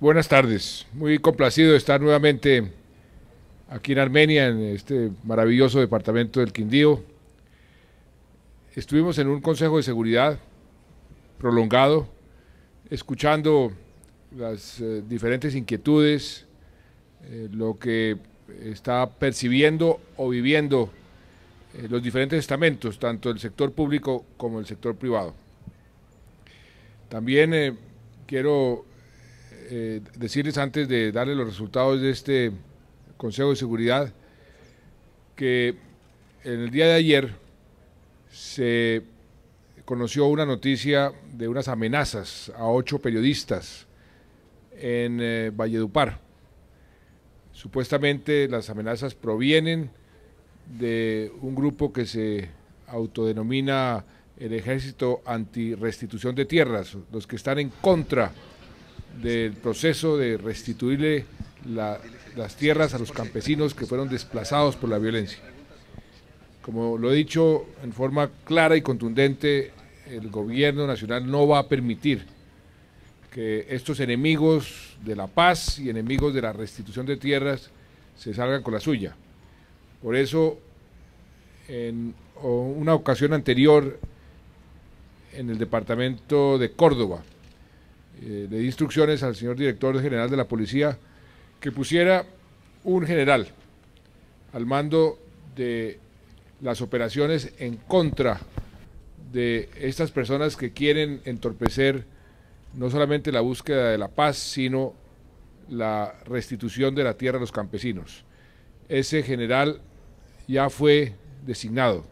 Buenas tardes, muy complacido de estar nuevamente aquí en Armenia, en este maravilloso departamento del Quindío. Estuvimos en un Consejo de Seguridad prolongado, escuchando las eh, diferentes inquietudes, eh, lo que está percibiendo o viviendo eh, los diferentes estamentos, tanto el sector público como el sector privado. También quiero eh, decirles antes de darles los resultados de este Consejo de Seguridad que en el día de ayer se conoció una noticia de unas amenazas a ocho periodistas en eh, Valledupar. Supuestamente las amenazas provienen de un grupo que se autodenomina el Ejército Restitución de Tierras, los que están en contra del proceso de restituirle las tierras a los campesinos que fueron desplazados por la violencia. Como lo he dicho en forma clara y contundente, el gobierno nacional no va a permitir que estos enemigos de la paz y enemigos de la restitución de tierras se salgan con la suya. Por eso, en una ocasión anterior, en el departamento de Córdoba, eh, le di instrucciones al señor director general de la policía que pusiera un general al mando de las operaciones en contra de estas personas que quieren entorpecer no solamente la búsqueda de la paz, sino la restitución de la tierra a los campesinos. Ese general ya fue designado,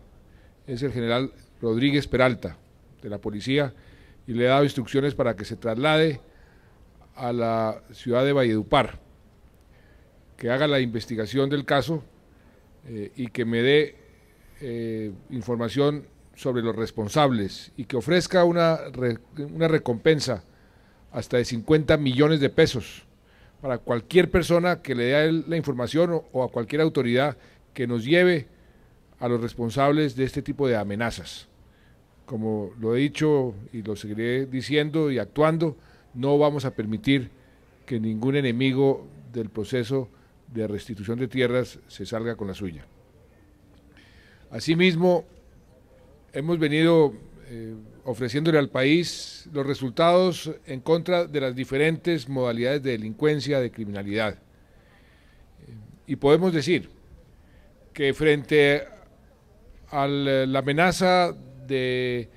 es el general Rodríguez Peralta de la policía y le he dado instrucciones para que se traslade a la ciudad de Valledupar, que haga la investigación del caso eh, y que me dé eh, información sobre los responsables y que ofrezca una, recompensa hasta de 50 millones de pesos para cualquier persona que le dé la información o a cualquier autoridad que nos lleve a los responsables de este tipo de amenazas como lo he dicho y lo seguiré diciendo y actuando, no vamos a permitir que ningún enemigo del proceso de restitución de tierras se salga con la suya. Asimismo, hemos venido eh, ofreciéndole al país los resultados en contra de las diferentes modalidades de delincuencia, de criminalidad. y podemos decir que frente a eh, la amenaza de,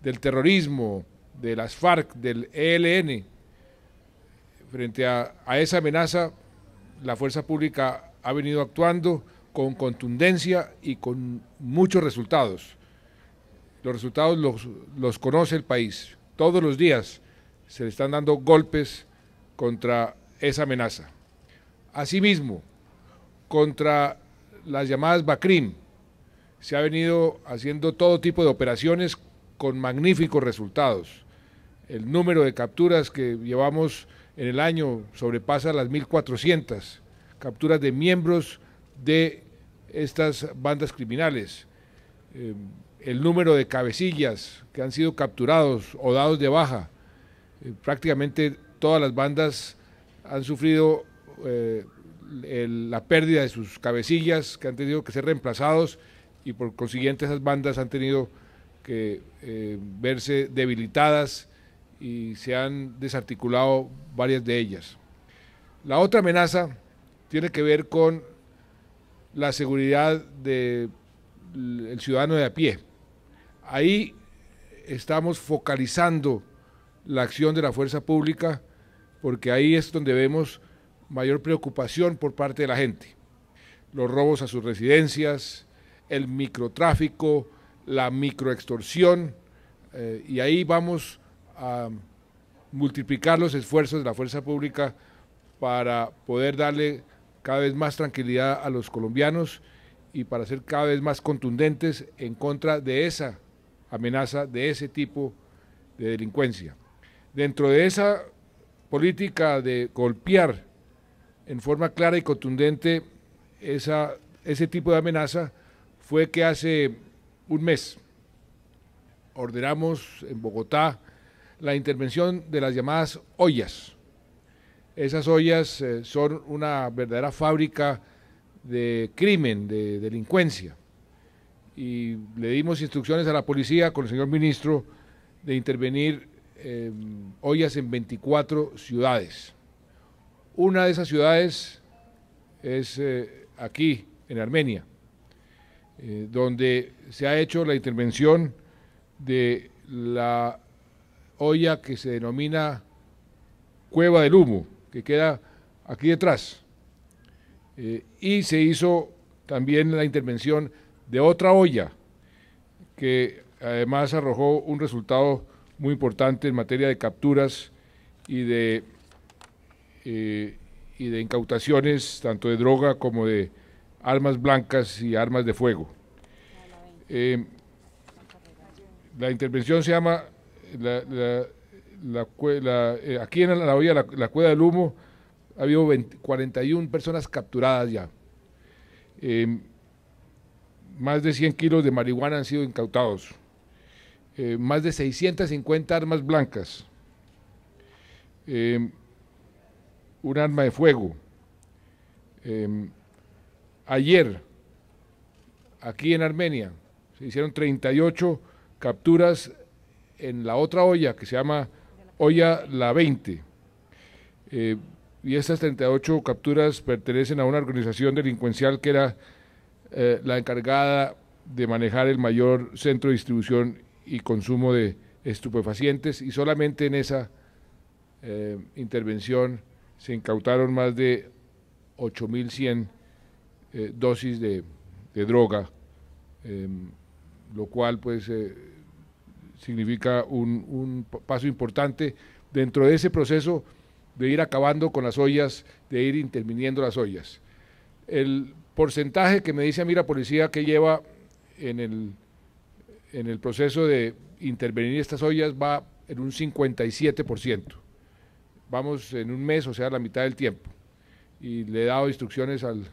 del terrorismo, de las FARC, del ELN. Frente a, esa amenaza, la fuerza pública ha venido actuando con contundencia y con muchos resultados. Los resultados los, los, conoce el país. Todos los días se le están dando golpes contra esa amenaza. Asimismo, contra las llamadas BACRIM, se ha venido haciendo todo tipo de operaciones con magníficos resultados. El número de capturas que llevamos en el año sobrepasa las 1.400 capturas de miembros de estas bandas criminales. Eh, el número de cabecillas que han sido capturados o dados de baja. Eh, prácticamente todas las bandas han sufrido eh, la pérdida de sus cabecillas que han tenido que ser reemplazados y por consiguiente esas bandas han tenido que eh, verse debilitadas y se han desarticulado varias de ellas. La otra amenaza tiene que ver con la seguridad del ciudadano de a pie. Ahí estamos focalizando la acción de la fuerza pública porque ahí es donde vemos mayor preocupación por parte de la gente. Los robos a sus residencias, el microtráfico, la microextorsión, eh, y ahí vamos a multiplicar los esfuerzos de la fuerza pública para poder darle cada vez más tranquilidad a los colombianos y para ser cada vez más contundentes en contra de esa amenaza, de ese tipo de delincuencia. Dentro de esa política de golpear en forma clara y contundente esa, ese tipo de amenaza, fue que hace un mes ordenamos en Bogotá la intervención de las llamadas ollas. Esas ollas eh, son una verdadera fábrica de crimen, de delincuencia. Y le dimos instrucciones a la policía con el señor ministro de intervenir em, ollas en 24 ciudades. Una de esas ciudades es eh, aquí, en Armenia. Eh, donde se ha hecho la intervención de la olla que se denomina Cueva del Humo, que queda aquí detrás. Eh, y se hizo también la intervención de otra olla, que además arrojó un resultado muy importante en materia de capturas y de, eh, y de incautaciones, tanto de droga como de armas blancas y armas de fuego. Eh, la intervención se llama eh, aquí en la la, Cueva del Humo, ha habido 41 personas capturadas ya. Eh, más de 100 kilos de marihuana han sido incautados. más de 650 armas blancas. un arma de fuego ayer aquí en Armenia. Se hicieron 38 capturas en la otra olla que se llama Olla La 20. Eh, y estas 38 capturas pertenecen a una organización delincuencial que era eh, la encargada de manejar el mayor centro de distribución y consumo de estupefacientes y solamente en esa eh, intervención se incautaron más de 8.100 eh, dosis de, droga, em, lo cual pues eh, significa un, paso importante dentro de ese proceso de ir acabando con las ollas, de ir interviniendo las ollas. El porcentaje que me dice a mí la policía que lleva en el, en el proceso de intervenir estas ollas va en un 57%. Vamos en un mes, o sea, la mitad del tiempo. Y le he dado instrucciones al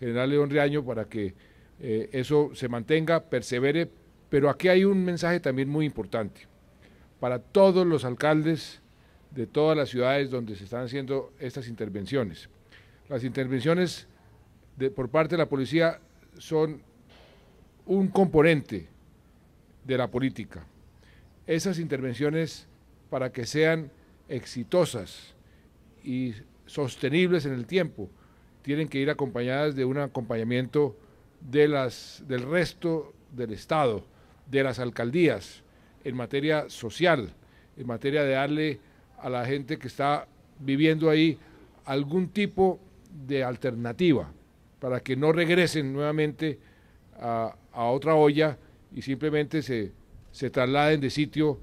general León Riaño, para que eh, eso se mantenga, persevere. Pero aquí hay un mensaje también muy importante para todos los alcaldes de todas las ciudades donde se están haciendo estas intervenciones. Las intervenciones por parte de la policía son un componente de la política. Esas intervenciones, para que sean exitosas y sostenibles en el tiempo, tienen que ir acompañadas de un acompañamiento de las, del resto del Estado, de las alcaldías, en materia social, en materia de darle a la gente que está viviendo ahí algún tipo de alternativa para que no regresen nuevamente a, otra olla y simplemente se, se, trasladen de sitio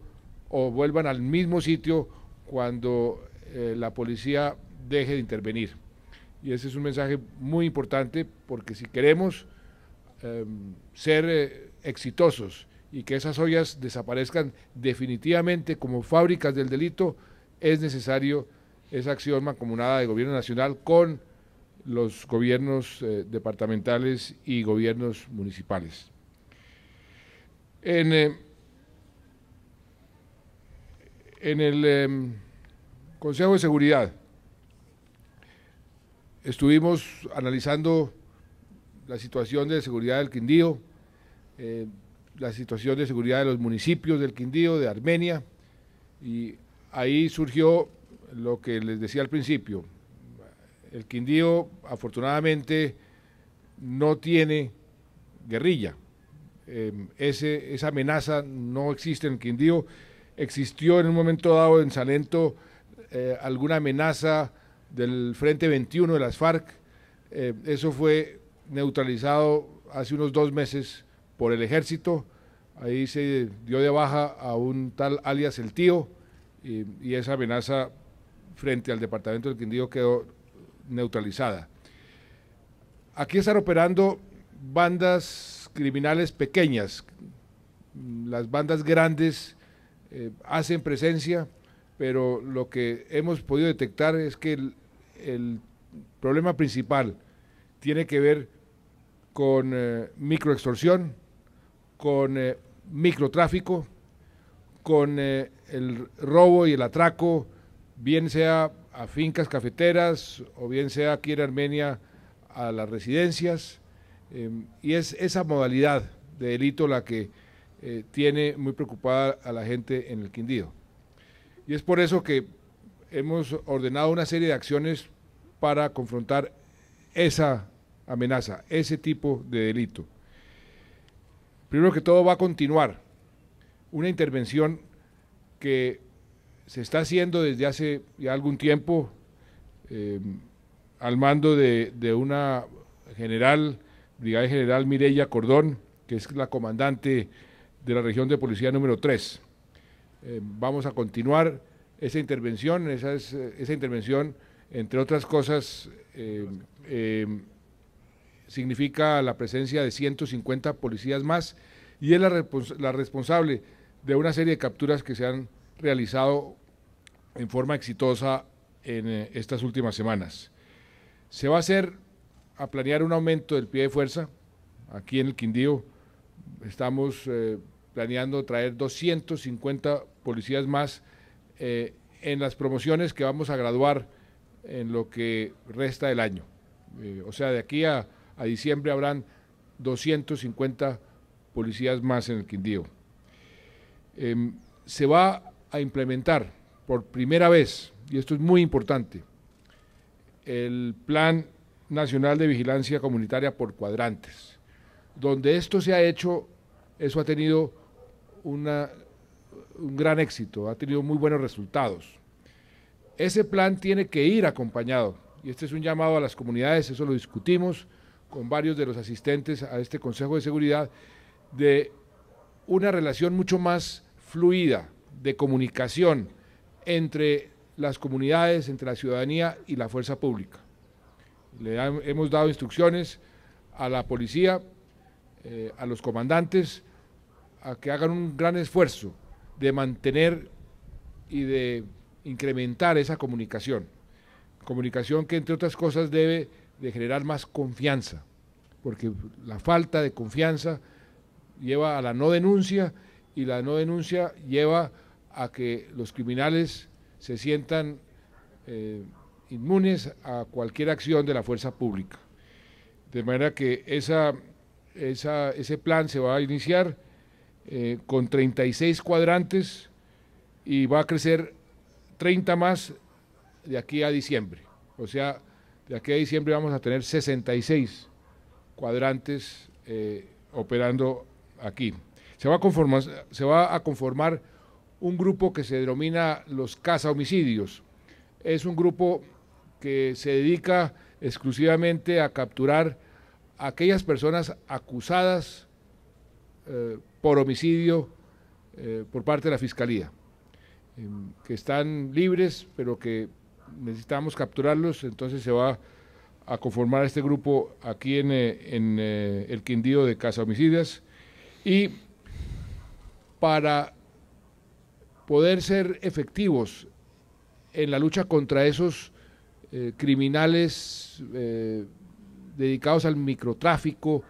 o vuelvan al mismo sitio cuando eh, la policía deje de intervenir. Y ese es un mensaje muy importante porque si queremos em, ser eh, exitosos y que esas ollas desaparezcan definitivamente como fábricas del delito, es necesario esa acción mancomunada de gobierno nacional con los gobiernos eh, departamentales y gobiernos municipales. En, eh, en el em, Consejo de Seguridad Estuvimos analizando la situación de seguridad del Quindío, eh, la situación de seguridad de los municipios del Quindío, de Armenia, y ahí surgió lo que les decía al principio. El Quindío afortunadamente no tiene guerrilla. Em, esa amenaza no existe en el Quindío. Existió en un momento dado en Salento eh, alguna amenaza del Frente 21 de las FARC. Eh, eso fue neutralizado hace unos dos meses por el ejército. Ahí se dio de baja a un tal alias El Tío y, esa amenaza frente al departamento del Quindío quedó neutralizada. Aquí están operando bandas criminales pequeñas. Las bandas grandes eh, hacen presencia, pero lo que hemos podido detectar es que el, el problema principal tiene que ver con eh, microextorsión, con eh, microtráfico, con eh, el robo y el atraco, bien sea a fincas cafeteras o bien sea aquí en Armenia a las residencias. Em, y es esa modalidad de delito la que tiene muy preocupada a la gente en el Quindío. Y es por eso que hemos ordenado una serie de acciones para confrontar esa amenaza, ese tipo de delito. Primero que todo va a continuar una intervención que se está haciendo desde hace ya algún tiempo eh, al mando de, una general, brigada general Mireya Cordón, que es la comandante de la región de policía número 3. Eh, vamos a continuar esa intervención, esa, intervención, entre otras cosas, eh, eh, significa la presencia de 150 policías más y es la, responsable de una serie de capturas que se han realizado en forma exitosa en eh, estas últimas semanas. Se va a hacer a planear un aumento del pie de fuerza aquí en el Quindío. Estamos planeando traer 250 policías más eh, en las promociones que vamos a graduar en lo que resta del año. Eh, o sea, de aquí a, diciembre habrán 250 policías más en el Quindío. Em, se va a implementar por primera vez, y esto es muy importante, el Plan Nacional de Vigilancia Comunitaria por cuadrantes. Donde esto se ha hecho, eso ha tenido una un gran éxito, ha tenido muy buenos resultados. Ese plan tiene que ir acompañado, y este es un llamado a las comunidades, eso lo discutimos con varios de los asistentes a este Consejo de Seguridad, de una relación mucho más fluida de comunicación entre las comunidades, entre la ciudadanía y la fuerza pública. Le hemos dado instrucciones a la policía, eh, a los comandantes, a que hagan un gran esfuerzo de mantener y de incrementar esa comunicación. Comunicación que entre otras cosas debe de generar más confianza, porque la falta de confianza lleva a la no denuncia y la no denuncia lleva a que los criminales se sientan eh, inmunes a cualquier acción de la fuerza pública. De manera que ese plan se va a iniciar eh, con 36 cuadrantes y va a crecer 30 más de aquí a diciembre. O sea, de aquí a diciembre vamos a tener 66 cuadrantes eh, operando aquí. Se va, a conformar, se va a conformar un grupo que se denomina los Casa homicidios. Es un grupo que se dedica exclusivamente a capturar a aquellas personas acusadas eh, por homicidio eh, por parte de la Fiscalía, em, que están libres, pero que necesitamos capturarlos, entonces se va a conformar este grupo aquí en, eh, el Quindío de Casa Homicidas. Y para poder ser efectivos en la lucha contra esos criminales dedicados al microtráfico,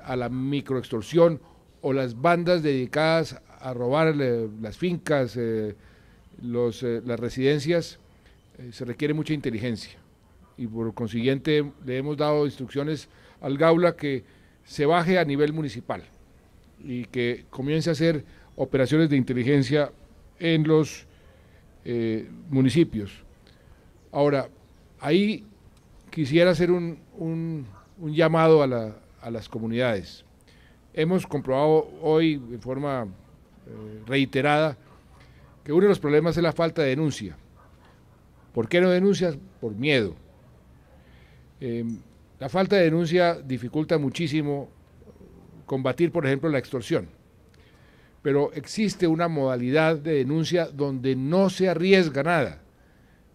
a la microextorsión o las bandas dedicadas a robar eh, las fincas, eh, eh, las residencias, se requiere mucha inteligencia. Y por consiguiente le hemos dado instrucciones al Gaula que se baje a nivel municipal y que comience a hacer operaciones de inteligencia en los municipios. Ahora, ahí quisiera hacer un, llamado a las comunidades Hemos comprobado hoy de forma eh, reiterada que uno de los problemas es la falta de denuncia. ¿Por qué no denuncias? Por miedo. Em, la falta de denuncia dificulta muchísimo combatir, por ejemplo, la extorsión. Pero existe una modalidad de denuncia donde no se arriesga nada,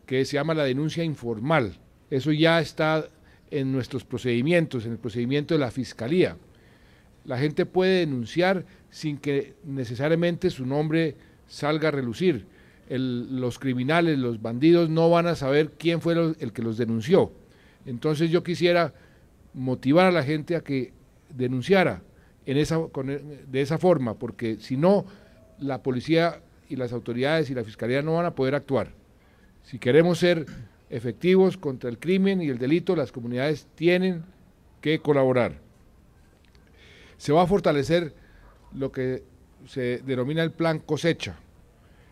que se llama la denuncia informal. Eso ya está en nuestros procedimientos, en el procedimiento de la Fiscalía la gente puede denunciar sin que necesariamente su nombre salga a relucir. los criminales, los bandidos no van a saber quién fue el que los denunció. Entonces yo quisiera motivar a la gente a que denunciara de esa forma, porque si no, la policía y las autoridades y la fiscalía no van a poder actuar. Si queremos ser efectivos contra el crimen y el delito, las comunidades tienen que colaborar se va a fortalecer lo que se denomina el plan cosecha,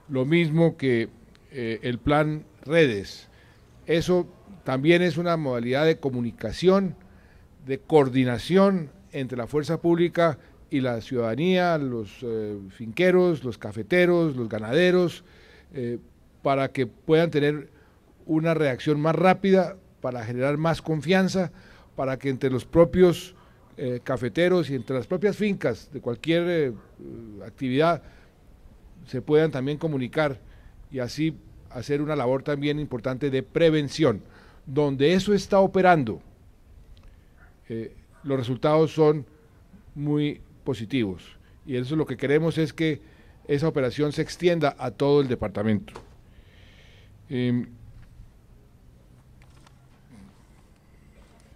lo mismo que eh, el plan redes. Eso también es una modalidad de comunicación, de coordinación entre la fuerza pública y la ciudadanía, los eh, finqueros, los cafeteros, los ganaderos, eh, para que puedan tener una reacción más rápida, para generar más confianza, para que entre los propios eh, cafeteros y entre las propias fincas de cualquier eh, actividad se puedan también comunicar y así hacer una labor también importante de prevención. Donde eso está operando, eh, los resultados son muy positivos. Y eso es lo que queremos es que esa operación se extienda a todo el departamento. Em,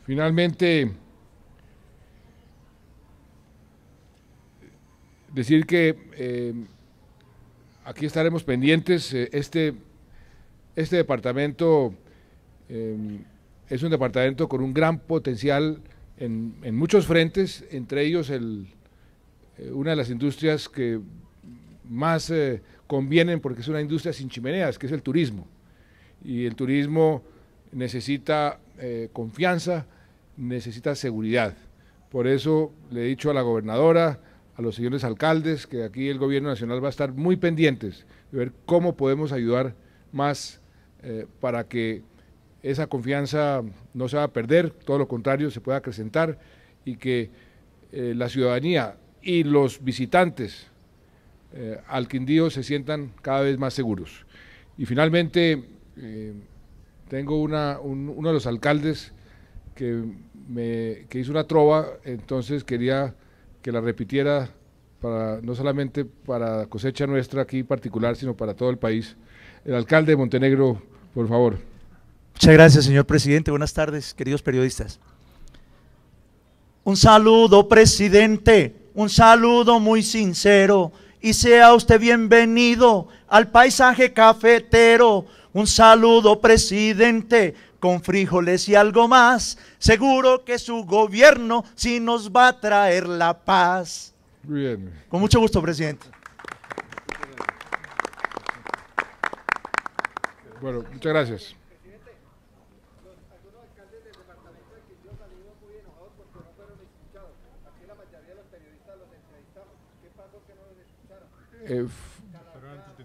finalmente, Decir que eh, aquí estaremos pendientes. Eh, este, este departamento eh, es un departamento con un gran potencial en, muchos frentes, entre ellos una de las industrias que más convienen porque es una industria sin chimeneas, que es el turismo. Y el turismo necesita confianza, necesita seguridad. Por eso le he dicho a la gobernadora, los señores alcaldes, que aquí el gobierno nacional va a estar muy pendientes de ver cómo podemos ayudar más eh, para que esa confianza no se va a perder, todo lo contrario, se pueda acrecentar y que eh, la ciudadanía y los visitantes eh, al Quindío se sientan cada vez más seguros. Y finalmente, eh, tengo una, uno de los alcaldes que, me, que hizo una trova, entonces quería que la repitiera para, no solamente para cosecha nuestra aquí particular, sino para todo el país. El alcalde de Montenegro, por favor. Muchas gracias, señor presidente. Buenas tardes, queridos periodistas. Un saludo, presidente, un saludo muy sincero y sea usted bienvenido al paisaje cafetero. Un saludo, presidente, con fríjoles y algo más, seguro que su gobierno sí nos va a traer la paz. Muy bien. Con mucho gusto, presidente. Bueno, muchas gracias. Presidente, eh, algunos alcaldes del departamento de la ciudad salieron muy enojados porque no fueron escuchados. Aquí la mayoría de los periodistas los entrevistamos. ¿Qué pasó que no los escucharon?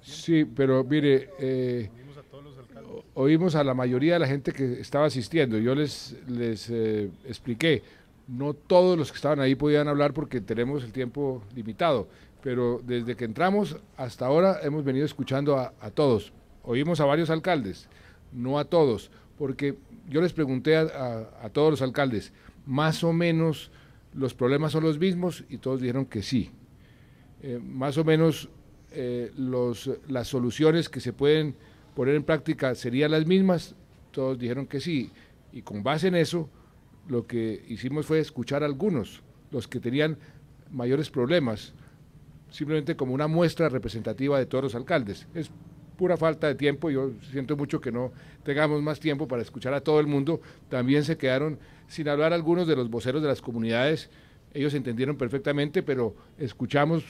Sí, pero mire. Eh, oímos a la mayoría de la gente que estaba asistiendo. Yo les, les eh, expliqué, no todos los que estaban ahí podían hablar porque tenemos el tiempo limitado, pero desde que entramos hasta ahora hemos venido escuchando a, todos. Oímos a varios alcaldes, no a todos, porque yo les pregunté a, todos los alcaldes, más o menos los problemas son los mismos y todos dijeron que sí. Eh, más o menos eh, los, las soluciones que se pueden poner en práctica serían las mismas, todos dijeron que sí, y con base en eso lo que hicimos fue escuchar a algunos, los que tenían mayores problemas, simplemente como una muestra representativa de todos los alcaldes. Es pura falta de tiempo, yo siento mucho que no tengamos más tiempo para escuchar a todo el mundo, también se quedaron sin hablar algunos de los voceros de las comunidades, ellos entendieron perfectamente, pero escuchamos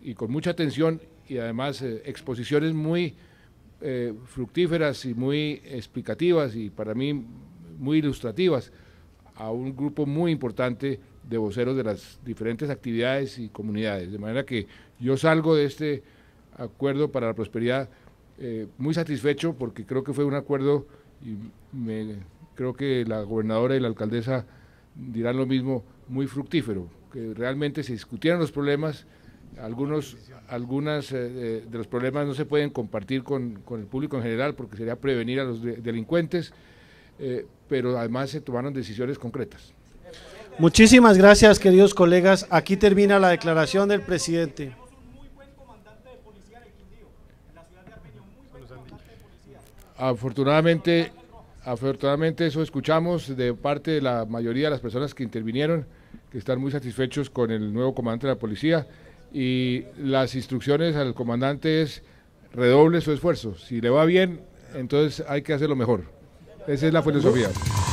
y con mucha atención y además eh, exposiciones muy eh, fructíferas y muy explicativas y para mí muy ilustrativas a un grupo muy importante de voceros de las diferentes actividades y comunidades. De manera que yo salgo de este acuerdo para la prosperidad eh, muy satisfecho porque creo que fue un acuerdo y me, creo que la gobernadora y la alcaldesa dirán lo mismo, muy fructífero, que realmente se discutieron los problemas, algunos algunas, eh, eh, de los problemas no se pueden compartir con, el público en general porque sería prevenir a los delincuentes, eh, pero además se tomaron decisiones concretas. Muchísimas gracias, queridos colegas. Aquí termina la declaración del presidente. Afortunadamente, afortunadamente eso escuchamos de parte de la mayoría de las personas que intervinieron, que están muy satisfechos con el nuevo comandante de la policía y las instrucciones al comandante es redoble su esfuerzo. Si le va bien, entonces hay que hacerlo mejor. Esa es la filosofía.